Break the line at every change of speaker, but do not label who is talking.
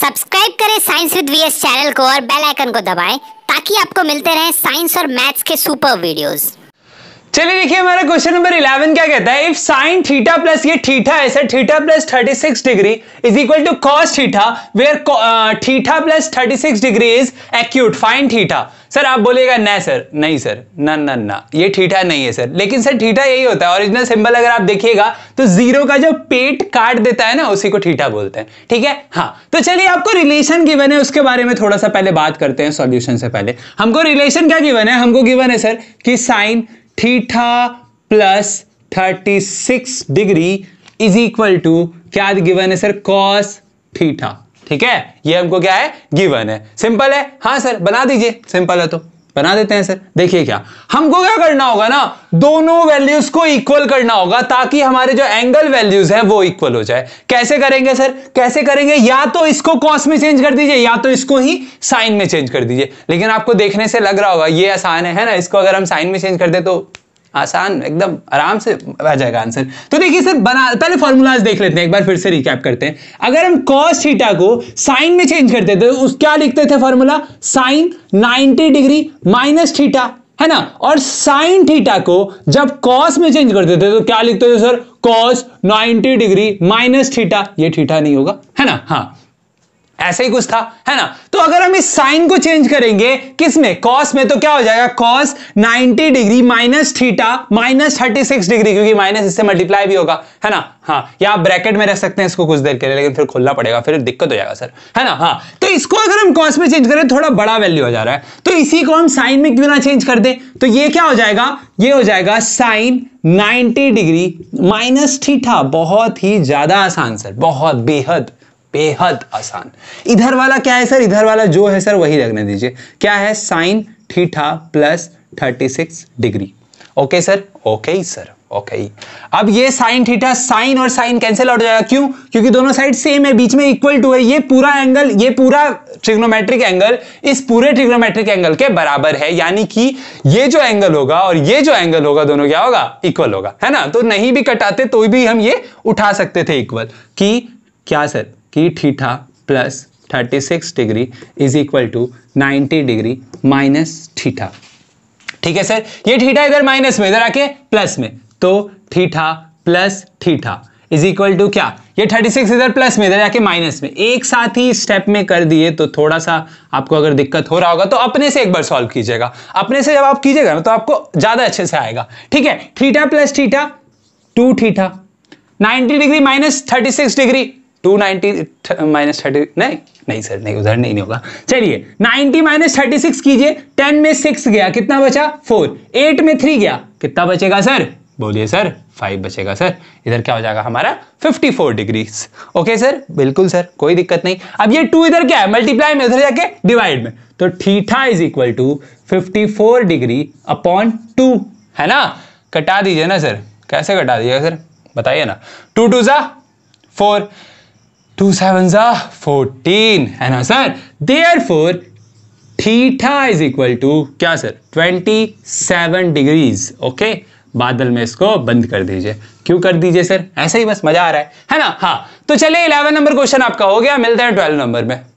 subscribe करें science with VS channel को और बेल आइकन को दबाएं ताकि आपको मिलते रहें साइंस और मैथ्स के सुपर वीडियोस चलिए देखिए हमारा क्वेश्चन नंबर 11 क्या कहता है इफ साइन थीटा प्लस ये थीटा है sir theta plus 36 degree is equal to cos theta where theta plus 36 degree is acute fine theta sir आप बोलेगा ना सर नहीं सर ना ना ना ये ठीठा नहीं है सर लेकिन सर ठीठा यही होता है ओरिजिनल सिंबल अगर आप देखिएगा तो जीरो का जो पेट काट देता है ना उसी को ठीठा बोलते हैं ठीक है हाँ तो चलिए आपको रिलेशन गिवन है उसके बारे में थोड़ा सा पहले बात करते हैं सॉल्यूशन से पहले हमको रिलेशन क्या गिवन है हमको गिवन है सर कि sine theta plus thirty six degree is equal to क्या गिवन है सर कॉस थीठा ठीक है ये हमको क्या है गिवन है सिंपल है हाँ सर बना दीजिए सिंपल है तो बना देते हैं सर देखिए क्या हमको क्या करना होगा ना दोनों वैल्यूज को इक्वल करना होगा ताकि हमारे जो एंगल वैल्यूज है वो इक्वल हो जाए कैसे करेंगे सर कैसे करेंगे या तो इसको कॉस में चेंज कर दीजिए या तो इसको ही साइन में चेंज कर दीजिए लेकिन आपको देखने से लग रहा होगा ये आसान है ना इसको अगर हम साइन में चेंज कर दे तो आसान एकदम आराम से आ जाएगा आंसर तो देखिए सर बना पहले फॉर्मूलाज देख लेते हैं एक बार फिर से रिकैप करते हैं अगर हम कॉस थीटा को साइन में चेंज करते थे उस क्या लिखते थे formula sine 90 degree minus theta है ना और साइन थीटा को जब कॉस में चेंज करते थे तो क्या लिखते थे sir cos 90 degree minus theta ये थीटा नहीं होगा है ना हाँ ऐसा ही कुछ था है ना तो अगर हम इस साइन को चेंज करेंगे किसमें कॉस में तो क्या हो जाएगा cos 90 degree minus theta minus thirty degree क्योंकि माइनस इससे मल्टीप्लाई भी होगा है ना हाँ या आप ब्रैकेट में रख सकते हैं इसको कुछ देर के लिए लेकिन फिर खोलना पड़ेगा फिर दिक्कत हो जाएगा सर है ना हाँ तो इसको अगर हम कॉस में चेंज करें थोड़ा बड़ा वैल्यू हो जा रहा है तो इसी को हम साइन में क्यों ना चेंज कर दे तो ये क्या हो जाएगा ये हो जाएगा साइन 90 डिग्री माइनस थीठा बहुत ही ज्यादा आसान सर बहुत बेहद बेहद आसान इधर वाला क्या है सर इधर वाला जो है सर वही रखने दीजिए क्या है sine theta plus thirty six degree okay sir okay sir okay अब ये साइन थीटा साइन और साइन कैंसिल आउट हो जाएगा क्यों क्योंकि दोनों साइड सेम है बीच में इक्वल टू है ये पूरा एंगल ये पूरा ट्रिग्नोमेट्रिक एंगल इस पूरे ट्रिग्नोमेट्रिक एंगल के बराबर है यानी कि ये जो एंगल होगा और ये जो एंगल होगा दोनों क्या होगा इक्वल होगा है ना तो नहीं भी कटाते तो भी हम ये उठा सकते थे इक्वल कि क्या सर की theta plus 36 degree is equal to 90 degree minus theta ठीक है सर ये थीटा इधर माइनस में इधर आके प्लस में तो theta plus theta is equal to क्या ये 36 इधर प्लस में इधर आके माइनस में एक साथ ही स्टेप में कर दिए तो थोड़ा सा आपको अगर दिक्कत हो रहा होगा तो अपने से एक बार सॉल्व कीजिएगा अपने से जब आप कीजिएगा ना तो आपको ज्यादा अच्छे से आएगा ठीक है theta plus theta two theta 90 degree minus 36 degree to ninety minus thirty नहीं नहीं सर नहीं उधर नहीं, नहीं होगा चलिए नाइनटी माइनस थर्टी सिक्स कीजिए टेन में सिक्स गया कितना बचा फोर एट में थ्री गया कितना बचेगा सर बोलिए सर फाइव बचेगा सर इधर क्या हो जाएगा हमारा fifty four degree okay sir बिल्कुल सर कोई दिक्कत नहीं अब ये टू इधर क्या है मल्टीप्लाई में उधर जाके डिवाइड में तो theta is equal to fifty four degree upon two है ना कटा दीजिए ना सर कैसे कटा दीजिएगा सर बताइए ना टू टू सा फोर सेवन जा फोर्टीन है ना sir therefore theta is equal to क्या sir twenty seven degrees okay बादल में इसको बंद कर दीजिए क्यों कर दीजिए सर ऐसे ही बस मजा आ रहा है है ना हाँ तो चलिए इलेवन नंबर क्वेश्चन आपका हो गया मिलते हैं ट्वेल्व नंबर में